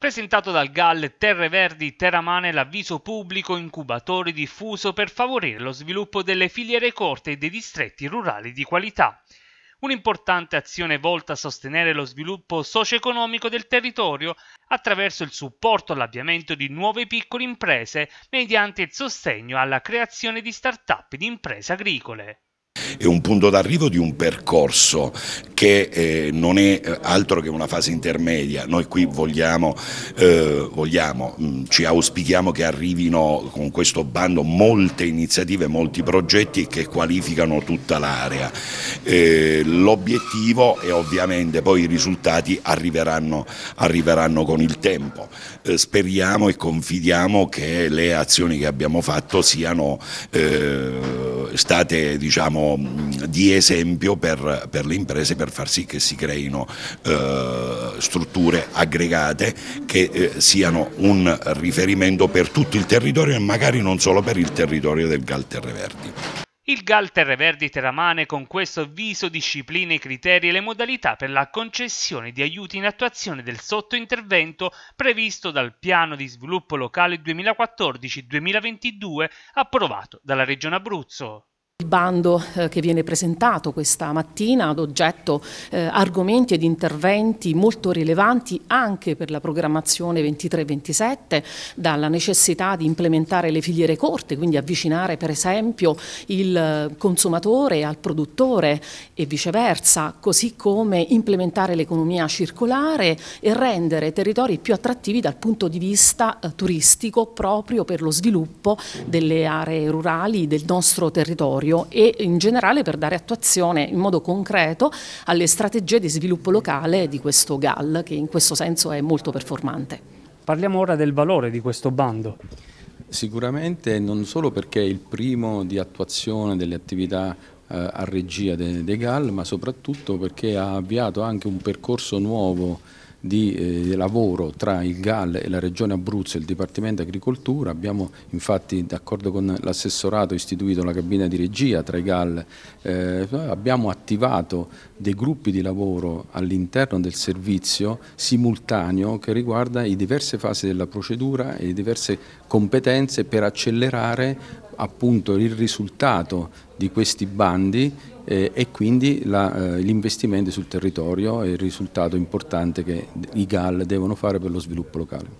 presentato dal GAL Terre Verdi Terramane l'avviso pubblico incubatore diffuso per favorire lo sviluppo delle filiere corte e dei distretti rurali di qualità. Un'importante azione volta a sostenere lo sviluppo socio-economico del territorio attraverso il supporto all'avviamento di nuove piccole imprese mediante il sostegno alla creazione di start-up di imprese agricole. È un punto d'arrivo di un percorso che eh, non è eh, altro che una fase intermedia, noi qui vogliamo, eh, vogliamo mh, mm, ci auspichiamo che arrivino con questo bando molte iniziative, molti progetti che qualificano tutta l'area. Eh, L'obiettivo è ovviamente poi i risultati arriveranno, arriveranno con il tempo. Eh, speriamo e confidiamo che le azioni che abbiamo fatto siano eh, state diciamo, di esempio per, per, le imprese per far sì che si creino eh, strutture aggregate che eh, siano un riferimento per tutto il territorio e magari non solo per il territorio del Gal Verdi. Il GAL Terre Verdi Teramane con questo avviso disciplina i criteri e le modalità per la concessione di aiuti in attuazione del sottointervento previsto dal Piano di Sviluppo Locale 2014-2022 approvato dalla Regione Abruzzo bando eh, che viene presentato questa mattina ad oggetto eh, argomenti ed interventi molto rilevanti anche per la programmazione 23-27, dalla necessità di implementare le filiere corte, quindi avvicinare per esempio il eh, consumatore al produttore e viceversa, così come implementare l'economia circolare e rendere territori più attrattivi dal punto di vista eh, turistico proprio per lo sviluppo delle aree rurali del nostro territorio e in generale per dare attuazione in modo concreto alle strategie di sviluppo locale di questo GAL che in questo senso è molto performante. Parliamo ora del valore di questo bando. Sicuramente non solo perché è il primo di attuazione delle attività eh, a regia dei de GAL, ma soprattutto perché ha avviato anche un percorso nuovo di eh, lavoro tra il GAL e la Regione Abruzzo e il Dipartimento Agricoltura. Abbiamo infatti, d'accordo con l'assessorato, istituito la cabina di regia tra i GAL. Eh, abbiamo attivato dei gruppi di lavoro all'interno del servizio simultaneo che riguarda le diverse fasi della procedura e le diverse competenze per accelerare appunto il risultato di questi bandi eh, e quindi eh, l'investimento sul territorio e il risultato importante che i GAL devono fare per lo sviluppo locale.